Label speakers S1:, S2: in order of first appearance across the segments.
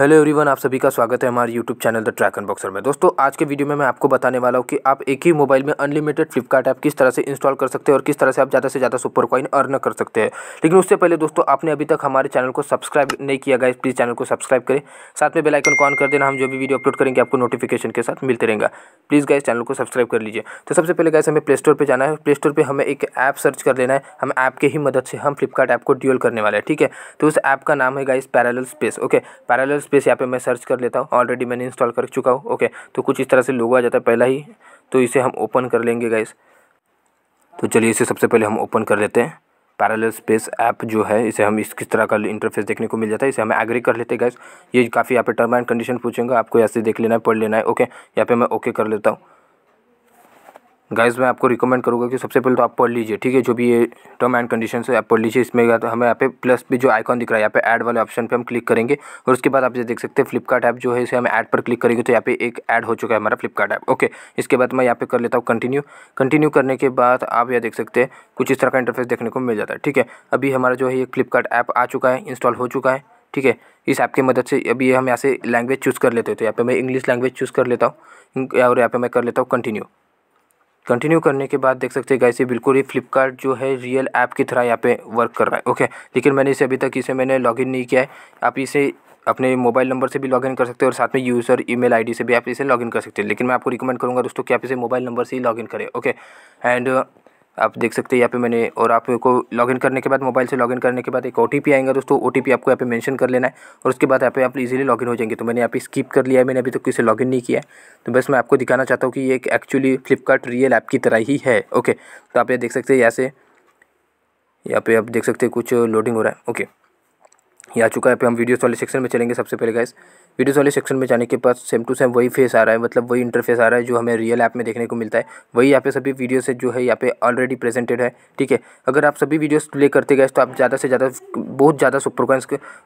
S1: hello everyone आप सभी का स्वागत है हमारे YouTube channel the track unboxer में दोस्तों आज के वीडियो में मैं आपको बताने वाला हूँ कि आप एक ही मोबाइल में अनलिमिटेड फ्लिपकार्ट ऐप किस तरह से इंस्टॉल कर सकते हैं और किस तरह से आप ज़्यादा से ज़्यादा सुपर कॉइन अर्न कर सकते हैं लेकिन उससे पहले दोस्तों आपने अभी तक हमारे चैनल को सब्सक्राइब नहीं किया गया प्लीज़ चैनल को सब्सक्राइब करें साथ में बेलाइकन को ऑन कर देना हम जो भी वीडियो अपलोड करेंगे आपको नोटिफिकेशन के साथ मिलते रहेंगे प्लीज़ गाइज चैनल को सब्सक्राइब कर लीजिए तो सबसे पहले गाइस हमें प्ले स्टोर पर जाना है प्ले स्टोर पर हमें एक ऐप सर्च कर लेना है हम ऐप के ही मदद से हम फ्लिपकार्ट ऐप को ड्यूल करने वाले हैं ठीक है तो उस ऐप का नाम है guys parallel space okay parallel space यहाँ पे मैं सर्च कर लेता हूँ ऑलरेडी मैंने इंस्टॉल कर चुका हूँ ओके तो कुछ इस तरह से लोगो आ जाता है पहला ही तो इसे हम ओपन कर लेंगे गाइस तो चलिए इसे सबसे पहले हम ओपन कर लेते हैं पैरल स्पेस ऐप जो है इसे हम इस किस तरह का इंटरफेस देखने को मिल जाता है इसे हम एग्री कर लेते हैं गैस ये काफ़ी यहाँ पे टर्म एंड कंडीशन पूछेंगे आपको यहाँ से देख लेना है पढ़ लेना है ओके यहाँ पे मैं ओके कर लेता हूँ गाइस मैं आपको रिकमेंड करूँगा कि सबसे पहले तो आप पढ़ लीजिए ठीक है जो भी ये टर्म एंड कंडीशन है आप पढ़ लीजिए इसमें या तो हमें यहाँ पे प्लस भी जो आइकॉन दिख रहा है यहाँ पे ऐड वाले ऑप्शन पे हम क्लिक करेंगे और उसके बाद आप जो देख सकते हैं फ्लिपकार्ट ऐप जो है इसे हम ऐड पर क्लिक करेंगे तो यहाँ पे एक ऐड हो चुका है हमारा फ्लिपकार्ट ऐप ओके इसके बाद मैं यहाँ पे कर लेता हूँ कंटिन्यू कंटिन्यू करने के बाद आप यह देख सकते हैं कुछ इस तरह का इंटरफेस देखने को मिल जाता है ठीक है अभी हमारा जो है ये फ्लिपकार्ट ऐप आ चुका है इंस्टॉल हो चुका है ठीक है इस ऐप की मदद से अभी हम यहाँ से लैंग्वेज चूज़ कर लेते हैं तो यहाँ पे मैं इंग्लिश लैंग्वेज चूज़ कर लेता हूँ और यहाँ पे मैं कर लेता हूँ कंटिन्यू कंटिन्यू करने के बाद देख सकते हैं गाइस ये बिल्कुल ही फ्लिपकार्ट जो है रियल ऐप की तरह यहाँ पे वर्क कर रहा है ओके लेकिन मैंने इसे अभी तक इसे मैंने लॉगिन नहीं किया है आप इसे अपने मोबाइल नंबर से भी लॉगिन कर सकते हैं और साथ में यूज़र ईमेल आईडी से भी आप इसे लॉगिन कर सकते हैं लेकिन मैं आपको रिकमेंड करूँगा दोस्तों कि आप इसे मोबाइल नंबर से ही लॉगिन करें ओके एंड आप देख सकते हैं यहाँ पे मैंने और आपको लॉगिन करने के बाद मोबाइल से लॉगिन करने के बाद एक ओ टी पी आएगा दोस्तों ओ टी पी आपको यहाँ पे मेंशन कर लेना है और उसके बाद यहाँ पे आप इजीली लॉगिन हो जाएंगे तो मैंने यहाँ पे स्किप कर लिया है मैंने अभी तक तो किसी लॉगिन नहीं किया तो बस मैं आपको दिखाना चाहता हूँ कि ये एक एक्चुअली फ्लिपकार्ट रियल ऐप की तरह ही है ओके तो आप ये देख सकते हैं यहाँ से यहाँ पे आप देख सकते हैं कुछ लोडिंग हो रहा है ओके ये आ चुका है फिर हम वीडियोस वाले सेक्शन में चलेंगे सबसे पहले गाइस वीडियोस वाले सेक्शन में जाने के पास सेम टू सेम वही फेस आ रहा है मतलब वही इंटरफेस आ रहा है जो हमें रियल ऐप में देखने को मिलता है वही यहाँ पे सभी वीडियोस से जो है यहाँ पे ऑलरेडी प्रेजेंटेड है ठीक है अगर आप सभी वीडियोस प्ले करते गए तो आप ज़्यादा से ज़्यादा बहुत ज़्यादा सुपर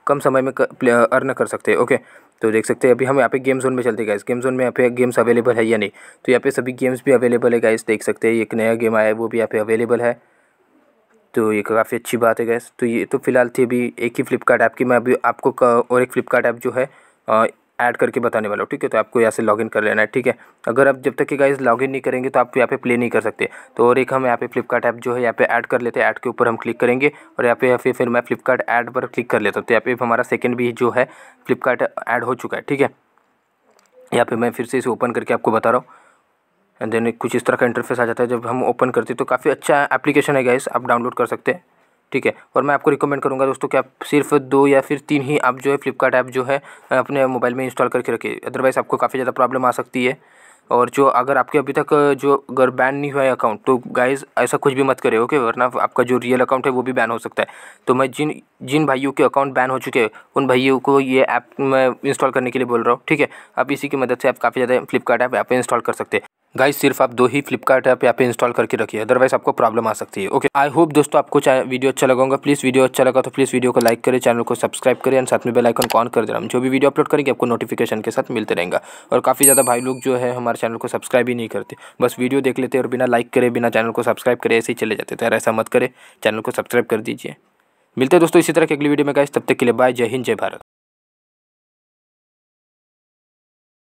S1: कम समय में अर्न कर सकते हैं ओके तो देख सकते हैं अभी हम यहाँ पे गेम जोन में चलते गए गेम जोन में यहाँ पे गेम्स अवेलेबल है या नहीं तो यहाँ पे सभी गेम्स भी अवेलेबल है गाइस देख सकते हैं एक नया गेम आया है वो भी यहाँ पे अवेलेबल है तो ये काफ़ी अच्छी बात है गैस तो ये तो फ़िलहाल थी अभी एक ही फ्लिपकार्ट ऐप की मैं अभी आपको और एक फ्लिपकार्ट ऐप जो है ऐड करके बताने वाला हूँ ठीक है तो आपको यहाँ से लॉगिन कर लेना है ठीक है अगर आप जब तक कि गाइज लॉगिन नहीं करेंगे तो आप यहाँ पे प्ले नहीं कर सकते तो और एक हम यहाँ पे फ्लिपकार्ट ऐप जो है यहाँ पे ऐड कर लेते हैं ऐड के ऊपर हम क्लिक करेंगे और यहाँ पे या फिर फिर मैं फ्लिपकार्ट ऐड पर क्लिक कर लेता हूँ तो यहाँ पे हमारा सेकेंड भी जो है फ्लिपकार्ट ऐड हो चुका है ठीक है यहाँ पर मैं फिर से इसे ओपन करके आपको बता रहा हूँ देन कुछ इस तरह का इंटरफेस आ जाता है जब हम ओपन करते हैं तो काफ़ी अच्छा एप्लीकेशन है गैस आप डाउनलोड कर सकते हैं ठीक है और मैं आपको रिकमेंड करूँगा दोस्तों कि आप सिर्फ दो या फिर तीन ही आप जो है फ्लिपकार्ट ऐप जो है अपने मोबाइल में इंस्टॉल करके रखिए अदरवाइज़ आपको काफ़ी ज़्यादा प्रॉब्लम आ सकती है और जो अगर आपके अभी तक जो अगर बैन नहीं हुआ है अकाउंट तो गाइस ऐसा कुछ भी मत करे ओके वरना आपका जो रियल अकाउंट है वो भी बैन हो सकता है तो मैं जिन जिन भाइयों के अकाउंट बैन हो चुके हैं उन भाइयों को ये ऐप मैं इंस्टॉल करने के लिए बोल रहा हूँ ठीक है आप इसी की मदद से आप काफ़ी ज़्यादा फ्लिपकार्ट ऐप ऐप इंस्टॉल कर सकते हैं गाइस सिर्फ आप दो ही फ्लिपकार्ट ऐप यहाँ पे इंस्टॉल करके रखिए अदरवाइज आपको प्रॉब्लम आ सकती है ओके आई होप दोस्तों आपको वीडियो अच्छा लगा होगा प्लीज़ वीडियो अच्छा लगा तो प्लीज़ वीडियो को लाइक करें चैनल को सब्सक्राइब करें एंड साथ में बेल आइकन ऑन कर देना जो भी वीडियो अपलोड करेंगे आपको नोटिफिकेशन के साथ मिलते रहेगा और काफ़ी ज़्यादा भाई लोग जो है हमारे चैनल को सब्सक्राइब ही नहीं करते बस वीडियो देख लेते और बिना लाइक करे बिना चैनल को सब्सक्राइब करे ऐसे ही चले जाते थे तो ऐसा मत करें चैनल को सब्सक्राइब कर दीजिए मिलते दोस्तों इसी तरह की अगली वीडियो में गाइस तब तक के लिए बाय जय हिंद जय भारत